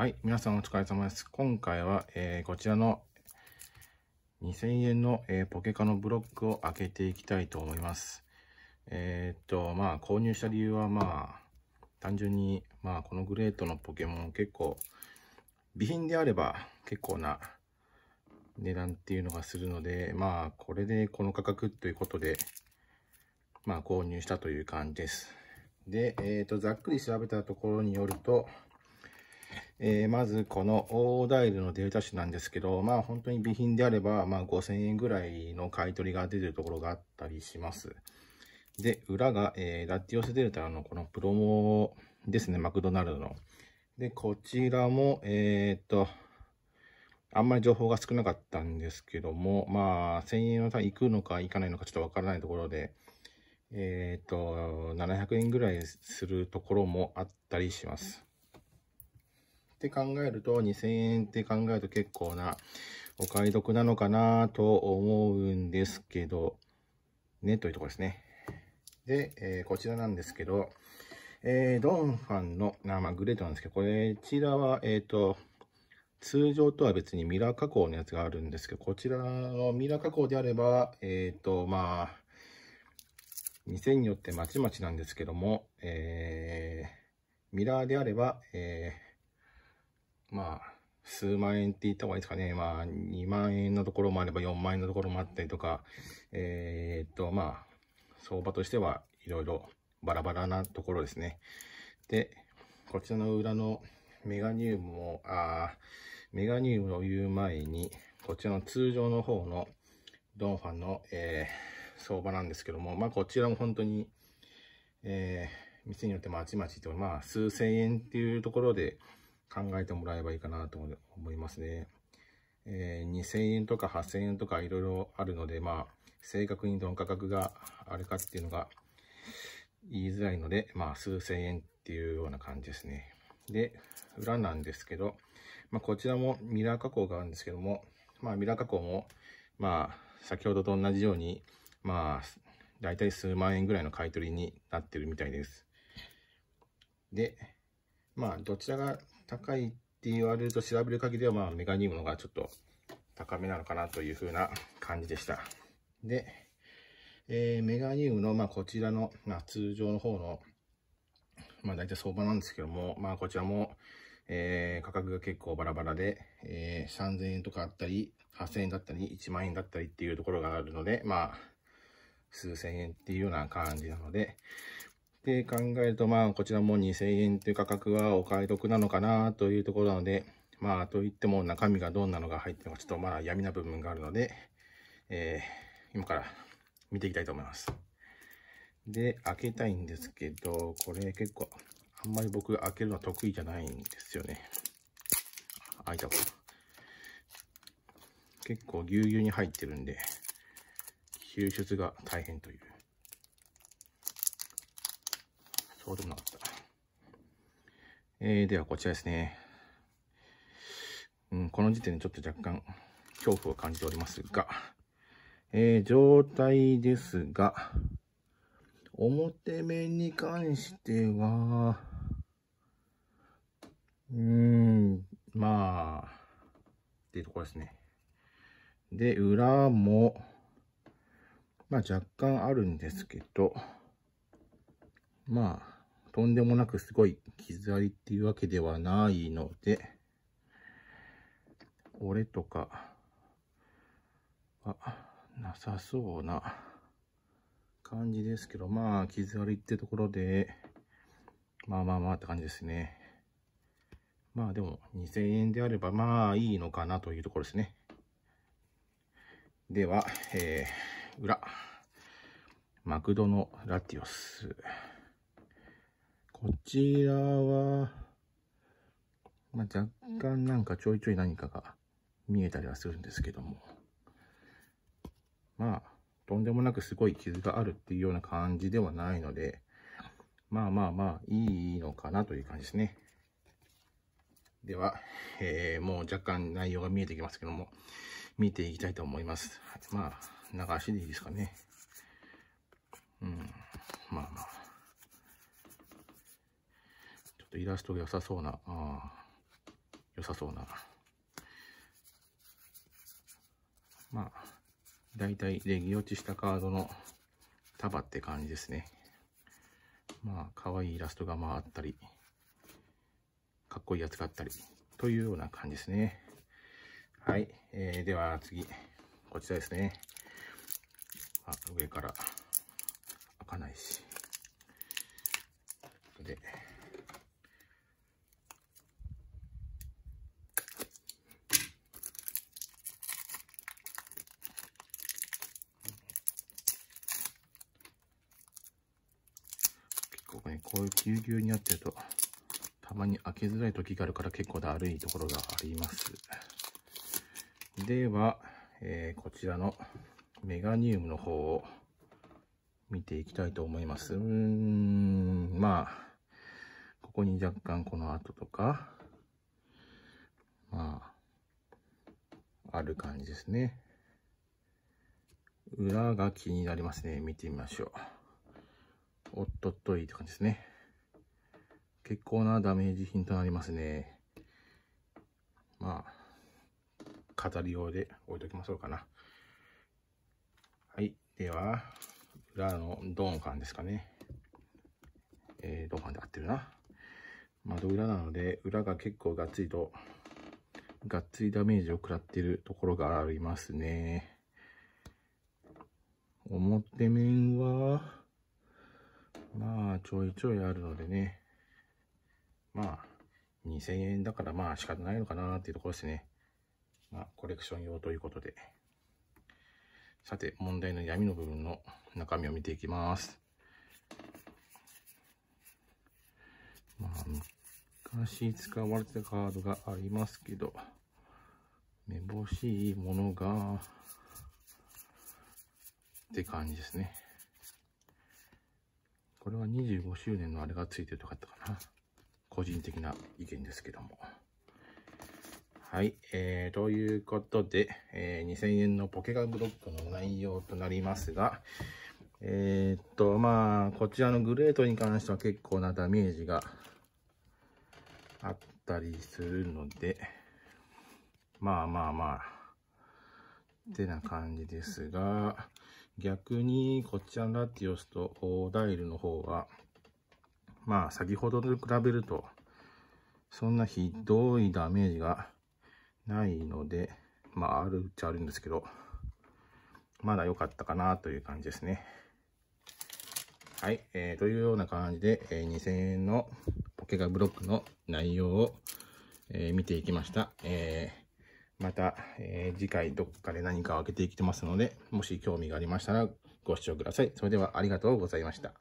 はい。皆さんお疲れ様です。今回は、えー、こちらの2000円の、えー、ポケカのブロックを開けていきたいと思います。えー、っと、まあ、購入した理由は、まあ、単純に、まあ、このグレートのポケモン結構、備品であれば結構な値段っていうのがするので、まあ、これでこの価格ということで、まあ、購入したという感じです。で、えっ、と、ざっくり調べたところによると、えー、まずこのオーダイルのデータ紙なんですけど、まあ本当に備品であれば、まあ5000円ぐらいの買い取りが出てるところがあったりします。で、裏が、えー、ラッティオスデルタのこのプロモですね、マクドナルドの。で、こちらも、えー、っと、あんまり情報が少なかったんですけども、まあ、1000円は行くのか行かないのかちょっとわからないところで、えー、っと、700円ぐらいするところもあったりします。って考えると、2000円って考えると結構なお買い得なのかなと思うんですけど、ね、というところですね。で、えー、こちらなんですけど、えー、ドンファンの、生、まあ、グレートなんですけど、これ、こちらは、えっ、ー、と、通常とは別にミラー加工のやつがあるんですけど、こちらのミラー加工であれば、えっ、ー、と、まあ、店によってまちまちなんですけども、えー、ミラーであれば、えー、まあ、数万円って言った方がいいですかね。まあ、2万円のところもあれば4万円のところもあったりとか、えー、っと、まあ、相場としてはいろいろバラバラなところですね。で、こちらの裏のメガニウムを、あメガニウムを言う前に、こちらの通常の方のドンファンの、えー、相場なんですけども、まあ、こちらも本当に、えー、店によってまちまちと、まあ、数千円っていうところで、考えてもらえばいいかなと思いますね。えー、2000円とか8000円とかいろいろあるので、まあ、正確にどの価格があれかっていうのが言いづらいので、まあ、数千円っていうような感じですね。で、裏なんですけど、まあ、こちらもミラー加工があるんですけども、まあ、ミラー加工も、まあ、先ほどと同じように、まあ、だいたい数万円ぐらいの買い取りになってるみたいです。で、まあ、どちらが高いって言われると調べる限りでは、まあ、メガニウムのがちょっと高めなのかなというふうな感じでした。で、えー、メガニウムの、まあ、こちらの、まあ、通常の方の、まあ、大体相場なんですけども、まあ、こちらも、えー、価格が結構バラバラで、えー、3000円とかあったり、8000円だったり、1万円だったりっていうところがあるので、まあ、数千円っていうような感じなので、って考えると、まあ、こちらも2000円という価格はお買い得なのかなというところなので、まあ、といっても中身がどんなのが入ってるのか、ちょっとまあ、闇な部分があるので、えー、今から見ていきたいと思います。で、開けたいんですけど、これ結構、あんまり僕開けるのは得意じゃないんですよね。開いたこと。結構ぎゅうぎゅうに入ってるんで、吸出が大変という。そうでもなかった。えー、ではこちらですね。うん、この時点でちょっと若干恐怖を感じておりますが、えー、状態ですが、表面に関しては、うーん、まあ、っていうところですね。で、裏も、まあ若干あるんですけど、まあ、とんでもなくすごい傷ありっていうわけではないので、俺とかはなさそうな感じですけど、まあ、傷ありってところで、まあまあまあって感じですね。まあでも、2000円であれば、まあいいのかなというところですね。では、えー、裏。マクドのラティオス。こちらは、まあ、若干なんかちょいちょい何かが見えたりはするんですけども、まあ、とんでもなくすごい傷があるっていうような感じではないので、まあまあまあ、いいのかなという感じですね。では、えー、もう若干内容が見えてきますけども、見ていきたいと思います。まあ、流しでいいですかね。イラスト良さそうな、あ良さそうな。まあ、だいたいレギ落ちしたカードの束って感じですね。まあ、可愛いイラストがまああったり、かっこいいやつがあったり、というような感じですね。はい。えー、では次、こちらですね。あ、上から開かないし。で、構ね、こういうぎゅうぎゅうになってると、たまに開けづらい時があるから結構だるいところがあります。では、えー、こちらのメガニウムの方を見ていきたいと思います。うーん、まあ、ここに若干この跡とか、まあ、ある感じですね。裏が気になりますね。見てみましょう。おっとっといって感じですね。結構なダメージ品となりますね。まあ、飾り用で置いときましょうかな。はい。では、裏のドンカンですかね。えー、ドンカンで合ってるな。窓裏なので、裏が結構がっつりと、がっつりダメージを食らってるところがありますね。表面は、まあ、ちょいちょいあるのでね。まあ、2000円だからまあ仕方ないのかなっていうところですね。まあ、コレクション用ということで。さて、問題の闇の部分の中身を見ていきます。まあ、昔使われてたカードがありますけど、めぼしいものが、って感じですね。これは25周年のあれがついてるとかだったかな。個人的な意見ですけども。はい、えー、ということで、えー、2000円のポケガブロックの内容となりますが、えー、っと、まあ、こちらのグレートに関しては結構なダメージがあったりするので、まあまあまあ、ってな感じですが、逆にこっちンラティオスとダイルの方は、まあ先ほどと比べると、そんなひどいダメージがないので、まああるっちゃあるんですけど、まだ良かったかなという感じですね。はい、えー、というような感じで、えー、2000円のポケガブロックの内容を、えー、見ていきました。えーまた、えー、次回どっかで何かを開けていきてますので、もし興味がありましたらご視聴ください。それではありがとうございました。